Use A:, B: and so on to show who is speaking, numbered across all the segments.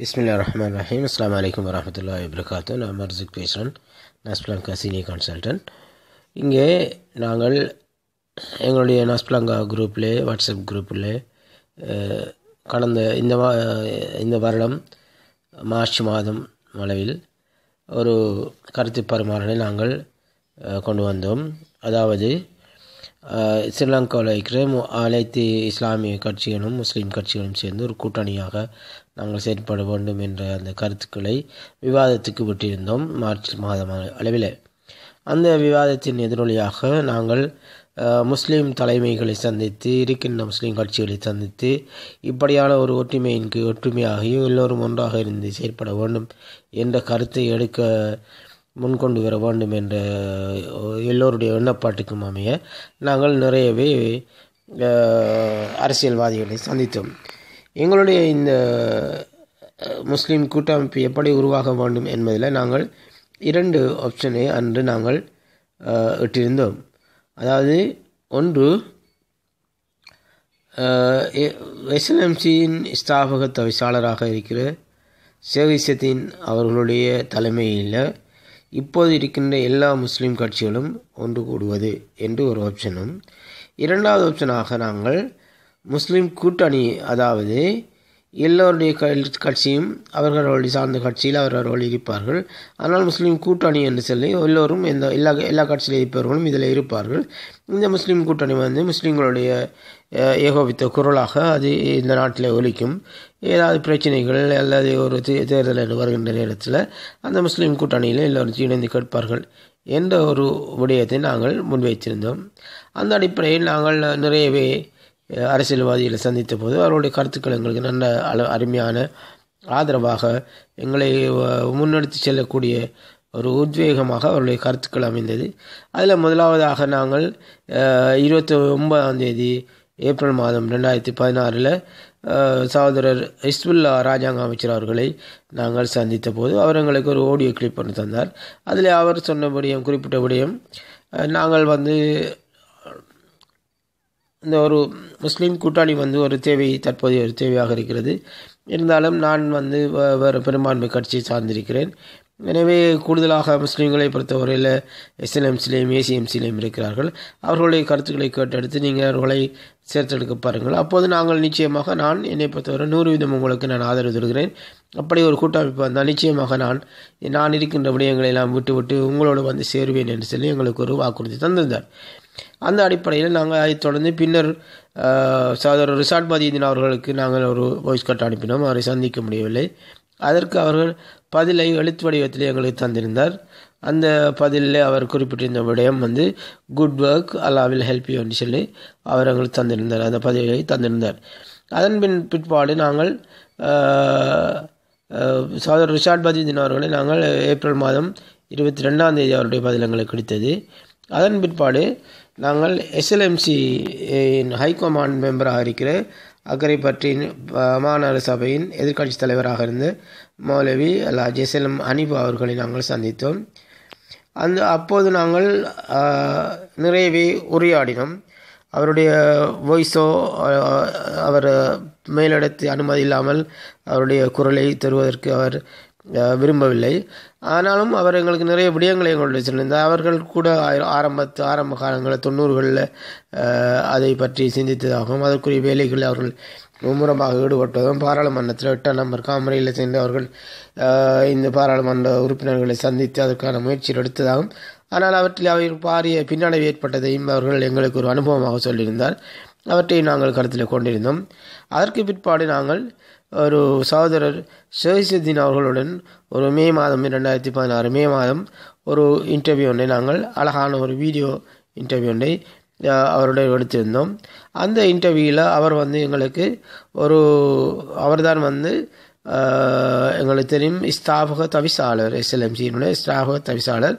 A: बिसमिल्ल ரஹீம் रहीम अल्लाम வரமத்துல்லா வபரகாத்து நான் மர்சுக் பேசுகிறேன் நாஸ்பிளாங்கா சீனியர் கன்சல்டன்ட் இங்கே நாங்கள் எங்களுடைய நாஸ்பிளாங்கா குரூப்லே வாட்ஸ்அப் குரூப்பில் கடந்த இந்த வா இந்த வருடம் மார்ச் மாதம் அளவில் ஒரு கருத்து பரிமாறலை நாங்கள் கொண்டு வந்தோம் அதாவது ஸ்ரீலங்காவில் இருக்கிற அனைத்து இஸ்லாமிய கட்சிகளும் முஸ்லீம் கட்சிகளும் சேர்ந்து ஒரு கூட்டணியாக நாங்கள் செயற்பட வேண்டும் என்ற அந்த கருத்துக்களை விவாதத்துக்கு விட்டிருந்தோம் மார்ச் மாதம் அளவில் அந்த விவாதத்தின் எதிரொலியாக நாங்கள் முஸ்லீம் தலைமைகளை சந்தித்து இருக்கின்ற முஸ்லீம் கட்சிகளை சந்தித்து இப்படியான ஒரு ஒற்றுமையின் ஒற்றுமையாகியும் எல்லோரும் ஒன்றாக இருந்து செயற்பட வேண்டும் என்ற கருத்தை எடுக்க முன்கொண்டு வர வேண்டும் என்ற எல்லோருடைய எண்ணப்பாட்டுக்கும் அமைய நாங்கள் நிறையவே அரசியல்வாதிகளை சந்தித்தோம் எங்களுடைய இந்த முஸ்லீம் கூட்டமைப்பு எப்படி உருவாக வேண்டும் என்பதில் நாங்கள் இரண்டு ஆப்ஷனை அன்று நாங்கள் இட்டிருந்தோம் அதாவது ஒன்று எஸ்என்எம்சியின் ஸ்தாபக தவிசாளராக இருக்கிற சேகிசத்தின் அவர்களுடைய தலைமையில் இப்போது இருக்கின்ற எல்லா முஸ்லீம் கட்சிகளும் ஒன்று கூடுவது என்று ஒரு ஆப்ஷனும் இரண்டாவது ஆப்ஷனாக நாங்கள் முஸ்லீம் கூட்டணி அதாவது எல்லோருடைய கட்சியும் அவர்களுடைய சார்ந்த கட்சியில் அவர்கள் இருப்பார்கள் ஆனால் முஸ்லீம் கூட்டணி என்று சொல்லி எல்லோரும் எந்த எல்லா எல்லா கட்சியில் இருப்பவர்களும் இதில் இருப்பார்கள் இந்த முஸ்லீம் கூட்டணி வந்து முஸ்லீம்களுடைய ஏகோபித்த குரலாக அது இந்த நாட்டில் ஒலிக்கும் ஏதாவது பிரச்சனைகள் அல்லது ஒரு தேர்தல் வருகின்ற நேரத்தில் அந்த முஸ்லீம் கூட்டணியில் எல்லோரும் இணைந்து கேட்பார்கள் என்ற ஒரு விடயத்தை நாங்கள் முன்வைத்திருந்தோம் அந்த அடிப்படையில் நாங்கள் நிறையவே அரசியல்வாதிகளை சந்தித்த போது அவருடைய கருத்துக்கள் எங்களுக்கு நல்ல அல அருமையான ஆதரவாக எங்களை முன்னெடுத்து செல்லக்கூடிய ஒரு உத்வேகமாக அவருடைய கருத்துக்கள் அமைந்தது அதில் முதலாவதாக நாங்கள் இருபத்தி ஒன்பதாம் தேதி ஏப்ரல் மாதம் ரெண்டாயிரத்தி பதினாறில் சகோதரர் இஸ்புல்லா ராஜாங்க அமைச்சர் அவர்களை நாங்கள் சந்தித்த போது அவர் எங்களுக்கு ஒரு ஆடியோ கிளிப் பண்ணி தந்தார் அதில் அவர் சொன்னபடியும் குறிப்பிட்டபடியும் நாங்கள் வந்து இந்த ஒரு முஸ்லீம் கூட்டாளி வந்து ஒரு தேவை தற்போதைய ஒரு தேவையாக இருக்கிறது இருந்தாலும் நான் வந்து வேறு பெரும்பான்மை கட்சியை சார்ந்திருக்கிறேன் எனவே கூடுதலாக முஸ்லீம்களை பொறுத்தவரையில் எஸ்எல்எம்சிலையும் ஏசிஎம்சிலையும் இருக்கிறார்கள் அவர்களுடைய கருத்துக்களை கேட்டெடுத்து நீங்கள் அவர்களை சேர்த்தெடுக்க பாருங்கள் அப்போது நாங்கள் நிச்சயமாக நான் என்னை பொறுத்தவரை நூறு விதம் உங்களுக்கு நான் ஆதரவு தருகிறேன் அப்படி ஒரு கூட்டமைப்பு வந்தால் நிச்சயமாக நான் நான் இருக்கின்ற விடயங்களை எல்லாம் விட்டுவிட்டு உங்களோடு வந்து சேருவேன் என்று சொல்லி எங்களுக்கு ஒரு வாக்குறுதி தந்திருந்தார் அந்த அடிப்படையில் நாங்கள் அதை தொடர்ந்து பின்னர் சாதர் ரிசார்ட் மதியதீன் அவர்களுக்கு நாங்கள் ஒரு வாய்ஸ் கட் அனுப்பினோம் அவரை சந்திக்க முடியவில்லை அதற்கு அவர்கள் பதிலை எழுத்து வடிவத்தில் எங்களுக்கு தந்திருந்தார் அந்த பதிலில் அவர் குறிப்பிட்டிருந்த விடயம் வந்து குட் ஒர்க் அல்லா வில் ஹெல்ப் யூன்னு சொல்லி அவர் எங்களுக்கு தந்திருந்தார் அந்த பதிலை தந்திருந்தார் அதன் பின் பிற்பாடு நாங்கள் சாதர் ரிஷாட் பதிதீன் அவர்களை நாங்கள் ஏப்ரல் மாதம் இருபத்தி ரெண்டாம் தேதி அவருடைய பதில் எங்களுக்கு கிடைத்தது அதன் பிற்பாடு நாங்கள் எஸ்எல்எம்சி ஹைகமாண்ட் மெம்பராக இருக்கிற அக்கறை பற்றின் மாநகர சபையின் எதிர்கட்சி தலைவராக இருந்த மௌலவி அல்லாஜ் எஸ்எல்எம் அனிபு அவர்களை நாங்கள் சந்தித்தோம் அந்த அப்போது நாங்கள் நிறையவே உரையாடினோம் அவருடைய வாய்ஸோ அவர் மேலிடத்து அனுமதி இல்லாமல் அவருடைய குரலை தருவதற்கு அவர் விரும்பவில்லை ஆனாலும் அவர் எங்களுக்கு நிறைய விடயங்களை எங்களுடைய வச்சுருந்தார் அவர்கள் கூட ஆரம்பத்து ஆரம்ப காலங்களில் தொண்ணூறுகளில் அதை பற்றி சிந்தித்ததாகவும் அதற்குரிய வேலைகளில் அவர்கள் மும்முரமாக ஈடுபட்டதும் பாராளுமன்றத்தில் எட்டாம் நம்பர் காமரையில் சேர்ந்து அவர்கள் இந்த பாராளுமன்ற உறுப்பினர்களை சந்தித்து அதற்கான முயற்சிகள் எடுத்ததாகவும் ஆனால் அவற்றில் அவர் பாரிய பின்னடைவு ஏற்பட்டதையும் அவர்கள் எங்களுக்கு ஒரு அனுபவமாக சொல்லியிருந்தார் அவற்றை நாங்கள் கருத்தில் கொண்டிருந்தோம் அதற்கு பிற்பாடு நாங்கள் ஒரு சகோதரர் ஷேசுதீன் அவர்களுடன் ஒரு மே மாதம் ரெண்டாயிரத்தி பதினாறு மே மாதம் ஒரு இன்டர்வியூ ஒன்றை நாங்கள் அழகான ஒரு வீடியோ இன்டர்வியூ ஒன்றை அவருடைய எடுத்திருந்தோம் அந்த இன்டர்வியூவில் அவர் வந்து எங்களுக்கு ஒரு அவர்தான் வந்து எங்களுக்கு தெரியும் ஸ்தாபக தவிசாளர் எஸ்எல்எம்சியினுடைய ஸ்தாபக தவிசாளர்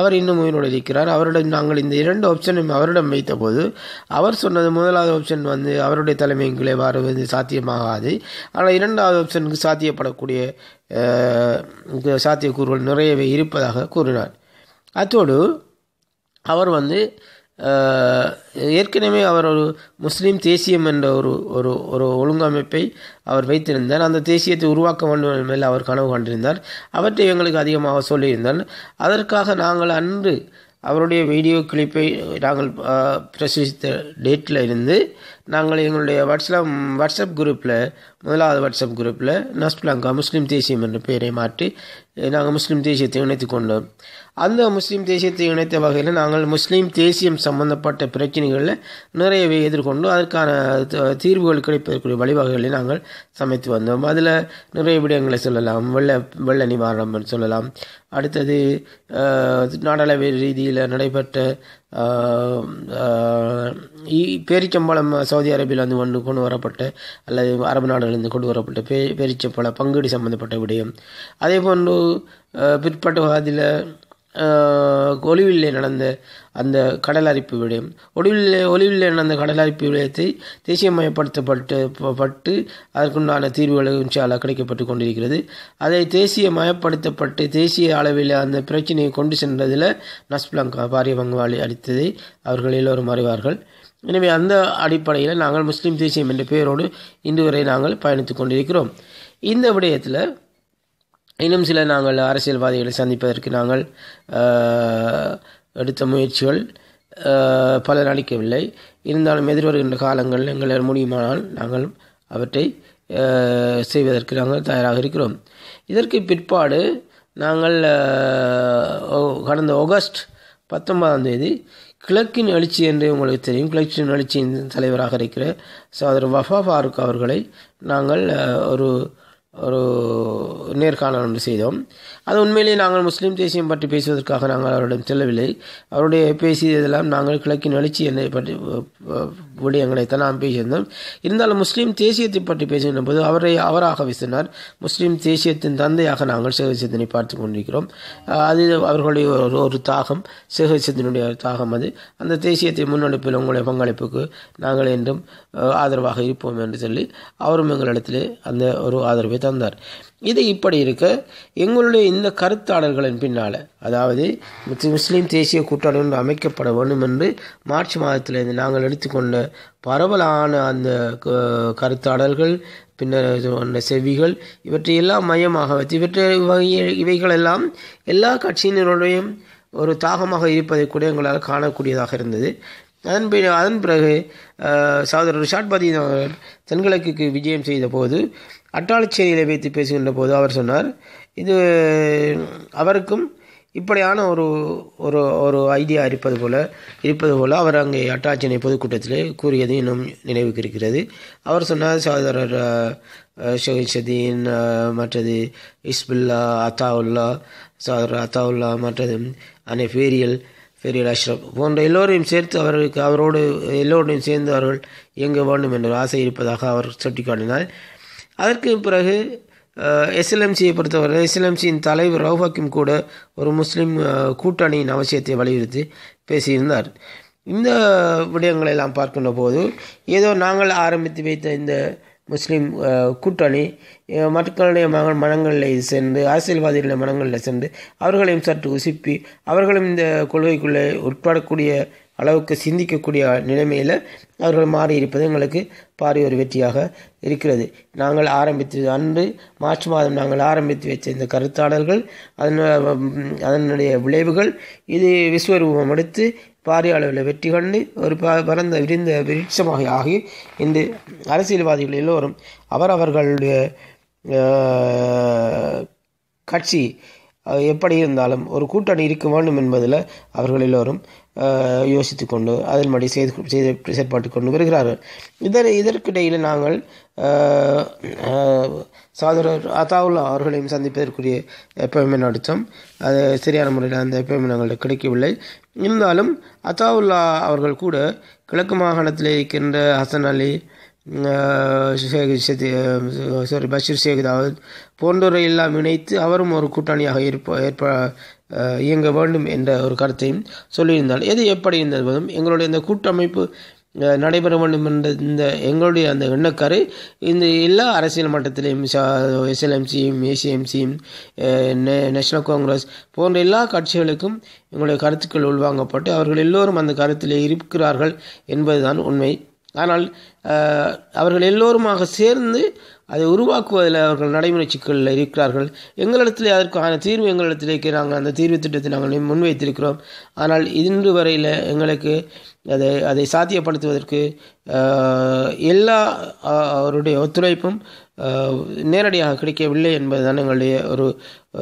A: அவர் இன்னும் உயிரோடு இருக்கிறார் அவரிடம் நாங்கள் இந்த இரண்டு ஆப்ஷனும் அவரிடம் வைத்தபோது அவர் சொன்னது முதலாவது ஆப்ஷன் வந்து அவருடைய தலைமையின் கீழே வருவது சாத்தியமாகாது ஆனால் இரண்டாவது ஆப்ஷனுக்கு சாத்தியப்படக்கூடிய சாத்தியக்கூறுகள் நிறையவே இருப்பதாக கூறினார் அத்தோடு அவர் வந்து ஏற்கனவே அவர் ஒரு முஸ்லீம் தேசியம் என்ற ஒரு ஒரு ஒரு ஒழுங்கமைப்பை அவர் வைத்திருந்தார் அந்த தேசியத்தை உருவாக்க வேண்டும் மேல் அவர் கனவு கண்டிருந்தார் அவற்றை எங்களுக்கு அதிகமாக சொல்லியிருந்தார் அதற்காக நாங்கள் அன்று அவருடைய வீடியோ கிளிப்பை நாங்கள் பிரசுரித்த டேட்டில் இருந்து நாங்கள் எங்களுடைய வாட்ஸ்அப் வாட்ஸ்அப் குரூப்பில் முதலாவது வாட்ஸ்அப் குரூப்பில் நஸ்பிளாங்கா முஸ்லீம் தேசியம் என்ற பெயரை மாற்றி நாங்கள் முஸ்லீம் தேசியத்தை இணைத்து கொண்டோம் அந்த முஸ்லீம் தேசியத்தை இணைத்த வகையில் நாங்கள் முஸ்லீம் தேசியம் சம்பந்தப்பட்ட பிரச்சனைகளில் நிறையவே எதிர்கொண்டு அதற்கான தீர்வுகள் கிடைப்பதற்குரிய வழிவகைகளை நாங்கள் சமைத்து வந்தோம் அதில் நிறைய விடயங்களை சொல்லலாம் வெள்ள வெள்ள நிவாரணம் சொல்லலாம் அடுத்தது நாடளவு ரீதியில் நடைபெற்ற பேரிச்சம்பழம் சவுதி வந்து ஒன்று கொண்டு வரப்பட்ட அல்லது அரபு நாடுகளிலிருந்து கொண்டு வரப்பட்ட பே பேரிச்சம்பழ பங்குடி சம்பந்தப்பட்ட விடயம் அதே போன்று பிற்பட்ட வாதியில் ஒளிவில்லை நடந்த அந்த கடல் அரிப்பு விடயம் ஒளிவில்லை ஒளிவில்லை நடந்த கடல் அரிப்பு விடயத்தை தேசியமயப்படுத்தப்பட்டு பட்டு அதற்குண்டான தீர்வுகள் இன்ஷால கிடைக்கப்பட்டு கொண்டிருக்கிறது அதை தேசியமயப்படுத்தப்பட்டு தேசிய அளவில் அந்த பிரச்சனையை கொண்டு சென்றதில் நஸ்பிளங்கா பாரிய பங்காளி அளித்ததை அவர்கள் எல்லோரும் அறிவார்கள் எனவே அந்த அடிப்படையில் நாங்கள் முஸ்லீம் தேசியம் என்ற பெயரோடு இன்று வரை நாங்கள் பயணித்து கொண்டிருக்கிறோம் இந்த விடயத்தில் இன்னும் சில நாங்கள் அரசியல்வாதிகளை சந்திப்பதற்கு நாங்கள் எடுத்த முயற்சிகள் பல அளிக்கவில்லை இருந்தாலும் எதிர்வருகின்ற காலங்கள் எங்களால் முடியுமானால் நாங்கள் அவற்றை செய்வதற்கு நாங்கள் தயாராக இருக்கிறோம் இதற்கு பிற்பாடு நாங்கள் கடந்த ஆகஸ்ட் பத்தொன்பதாம் தேதி கிழக்கின் எழுச்சி என்று உங்களுக்கு தெரியும் கிழக்கின் எழுச்சியின் தலைவராக இருக்கிற சகோதரர் வஃபா ஃபாரூக் அவர்களை நாங்கள் ஒரு ஒரு நேர்காணல் ஒன்று செய்தோம் அது உண்மையிலேயே நாங்கள் முஸ்லீம் தேசியம் பற்றி பேசுவதற்காக நாங்கள் அவரிடம் செல்லவில்லை அவருடைய பேசியதெல்லாம் நாங்கள் கிழக்கின் எழுச்சி என்னை பற்றி விடயங்களைத்தான் நாம் பேசியிருந்தோம் இருந்தாலும் முஸ்லீம் தேசியத்தை பற்றி பேசுகின்ற போது அவரை அவராக வீசினார் முஸ்லீம் தேசியத்தின் தந்தையாக நாங்கள் சேகசித்தனை பார்த்து கொண்டிருக்கிறோம் அது அவர்களுடைய ஒரு ஒரு தாகம் சேகசித்தனுடைய தாகம் அது அந்த தேசியத்தை முன்னெடுப்பில் உங்களுடைய பங்களிப்புக்கு நாங்கள் என்றும் ஆதரவாக இருப்போம் என்று சொல்லி அவரும் எங்களிடத்தில் அந்த ஒரு ஆதரவை தந்தார் இது இப்படி இருக்க எங்களுடைய இந்த கருத்தாளர்களின் பின்னால் அதாவது முஸ்லீம் தேசிய கூட்டாளி ஒன்று அமைக்கப்பட வேண்டும் என்று மார்ச் மாதத்திலிருந்து நாங்கள் எடுத்துக்கொண்ட பரவலான அந்த கருத்தாளர்கள் பின்னர் சொன்ன செவிகள் இவற்றையெல்லாம் மையமாக வைத்து இவற்றை இவைகளெல்லாம் எல்லா கட்சியினருடையும் ஒரு தாகமாக இருப்பதை கூட எங்களால் காணக்கூடியதாக இருந்தது அதன் பிறகு அதன் பிறகு சகோதரர் ரிஷாட் பதி தென்கிழக்கு விஜயம் செய்த போது அட்டாளிச்சேரியில் வைத்து பேசுகின்ற போது அவர் சொன்னார் இது அவருக்கும் இப்படியான ஒரு ஒரு ஒரு ஐடியா இருப்பது போல் இருப்பது போல் அவர் அங்கே அட்டாச்சினை பொதுக்கூட்டத்தில் கூறியது இன்னும் நினைவுக்கு இருக்கிறது அவர் சொன்னார் சகோதரர் சதீன் மற்றது இஸ்புல்லா அத்தாவுல்லா சகோதரர் அத்தாவுல்லா மற்றது அனை ஃபேரியல் ஃபேரியல் அஷ்ரப் போன்ற எல்லோரையும் சேர்த்து அவர்களுக்கு அவரோடு எல்லோரையும் சேர்ந்து அவர்கள் இயங்க வேண்டும் என்ற ஆசை இருப்பதாக அவர் சுட்டிக்காட்டினார் அதற்கு பிறகு எஸ்எல்எம்சியை பொறுத்தவரை எஸ்எல்எம்சியின் தலைவர் ரவுஹாக்கிம் கூட ஒரு முஸ்லீம் கூட்டணியின் அவசியத்தை வலியுறுத்தி பேசியிருந்தார் இந்த விடயங்களை எல்லாம் பார்க்கின்ற போது ஏதோ நாங்கள் ஆரம்பித்து வைத்த இந்த முஸ்லீம் கூட்டணி மக்களுடைய மக மனங்களில் சென்று அரசியல்வாதிகளுடைய மனங்களில் சென்று அவர்களையும் சற்று உசுப்பி அவர்களும் இந்த கொள்கைக்குள்ளே உட்படக்கூடிய அளவுக்கு சிந்திக்கக்கூடிய நிலைமையில் அவர்கள் மாறி இருப்பது எங்களுக்கு பாரிய ஒரு வெற்றியாக இருக்கிறது நாங்கள் ஆரம்பித்து அன்று மார்ச் மாதம் நாங்கள் ஆரம்பித்து வைத்த இந்த கருத்தாடல்கள் அதன் அதனுடைய விளைவுகள் இது விஸ்வரூபம் எடுத்து பாரிய அளவில் வெற்றி கண்டு ஒரு ப பரந்த விரிந்த விருட்சமாக ஆகி இந்த அரசியல்வாதிகள் எல்லோரும் அவரவர்களுடைய கட்சி எப்படி இருந்தாலும் ஒரு கூட்டணி இருக்க வேண்டும் என்பதில் அவர்கள் எல்லோரும் யோசித்து கொண்டு அதன்படி செய்து செய்து செயற்பாட்டு கொண்டு வருகிறார்கள் இதர் இதற்கிடையில் நாங்கள் சாதரர் அதாவுல்லா அவர்களையும் சந்திப்பதற்குரிய எப்பவுமே நடித்தோம் அது சரியான முறையில் அந்த எப்பவுமே நாங்கள் கிடைக்கவில்லை இருந்தாலும் அதாவுல்லா அவர்கள் கூட கிழக்கு மாகாணத்தில் இருக்கின்ற ஹசன் அலி சாரி பஷீர் ஷேக் தாவத் போன்றோரை எல்லாம் இணைத்து அவரும் ஒரு கூட்டணியாக இருப்ப ஏற்ப இயங்க வேண்டும் என்ற ஒரு கருத்தையும் சொல்லியிருந்தார் எது எப்படி போதும் எங்களுடைய இந்த கூட்டமைப்பு நடைபெற வேண்டும் என்ற இந்த எங்களுடைய அந்த எண்ணக்கரு இந்த எல்லா அரசியல் மட்டத்திலையும் எஸ்எல்எம்சியும் ஏசிஎம்சியும் நேஷனல் காங்கிரஸ் போன்ற எல்லா கட்சிகளுக்கும் எங்களுடைய கருத்துக்கள் உள்வாங்கப்பட்டு அவர்கள் எல்லோரும் அந்த கருத்தில் இருக்கிறார்கள் என்பதுதான் உண்மை ஆனால் அவர்கள் எல்லோருமாக சேர்ந்து அதை உருவாக்குவதில் அவர்கள் நடைமுறை சிக்கலில் இருக்கிறார்கள் எங்களிடத்தில் அதற்கான தீர்வு எங்களிடத்தில் இருக்கிறாங்க அந்த தீர்வு திட்டத்தை நாங்கள் முன்வைத்திருக்கிறோம் ஆனால் இன்று வரையில் எங்களுக்கு அதை அதை சாத்தியப்படுத்துவதற்கு எல்லா அவருடைய ஒத்துழைப்பும் நேரடியாக கிடைக்கவில்லை என்பதுதான் எங்களுடைய ஒரு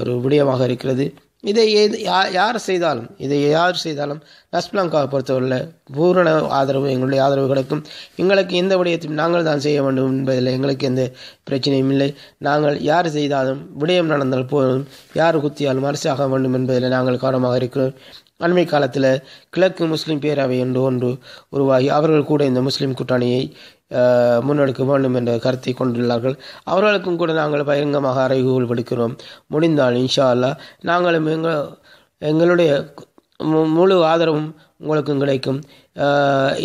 A: ஒரு விடயமாக இருக்கிறது இதை எது யார் செய்தாலும் இதை யார் செய்தாலும் நஸ்பிலங்காவை பொறுத்தவரையில் பூரண ஆதரவு எங்களுடைய ஆதரவு கிடைக்கும் எங்களுக்கு எந்த விடயத்தையும் நாங்கள் தான் செய்ய வேண்டும் என்பதில் எங்களுக்கு எந்த பிரச்சனையும் இல்லை நாங்கள் யார் செய்தாலும் விடயம் நடந்தால் போதும் யார் குத்தியாலும் அரசாக வேண்டும் என்பதில் நாங்கள் கவனமாக இருக்கிறோம் அண்மை காலத்தில் கிழக்கு முஸ்லீம் பேரவை என்று ஒன்று உருவாகி அவர்கள் கூட இந்த முஸ்லீம் கூட்டணியை முன்னெடுக்க வேண்டும் என்ற கருத்தை கொண்டுள்ளார்கள் அவர்களுக்கும் கூட நாங்கள் பகிரங்கமாக அறைகூல் விடுக்கிறோம் முடிந்தால் இன்ஷா அல்லா நாங்களும் எங்கள் எங்களுடைய முழு ஆதரவும் உங்களுக்கும் கிடைக்கும்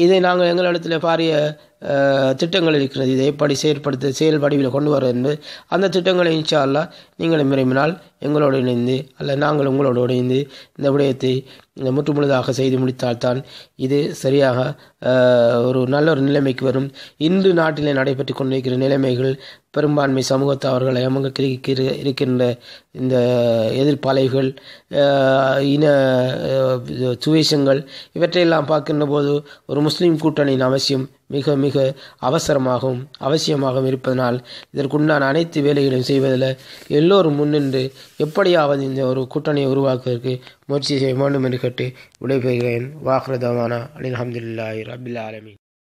A: இதை நாங்கள் எங்களிடத்தில் பாரிய திட்டங்கள் இருக்கிறது இதை எப்படி செயற்படுத்த செயல் வடிவில் கொண்டு வர என்பது அந்த திட்டங்களை இன்ஷா நீங்கள் விரும்பினால் எங்களோடு இணைந்து அல்ல நாங்கள் உங்களோடு இணைந்து இந்த விடயத்தை முற்று முழுதாக செய்து முடித்தால்தான் இது சரியாக ஒரு நல்ல ஒரு நிலைமைக்கு வரும் இன்று நாட்டிலே நடைபெற்று கொண்டிருக்கிற நிலைமைகள் பெரும்பான்மை சமூகத்தவர்களை கிரிக்கிற இருக்கின்ற இந்த எதிர்ப்பலைகள் இன சுவேஷங்கள் இவற்றையெல்லாம் பார்க்கின்ற போது ஒரு முஸ்லீம் கூட்டணியின் அவசியம் மிக மிக அவசரமாகவும் அவசியமாகவும் இருப்பதனால் இதற்குண்டான அனைத்து வேலைகளையும் செய்வதில் எல்லோரும் முன்னின்று எப்படியாவது இந்த ஒரு கூட்டணியை உருவாக்குவதற்கு முயற்சி செய்ய வேண்டும் என்று கேட்டு விடைபெறுகிறேன் வாஹ்ரதவானா அலி அஹமதுல்லாஹி ரபில் ஆலமி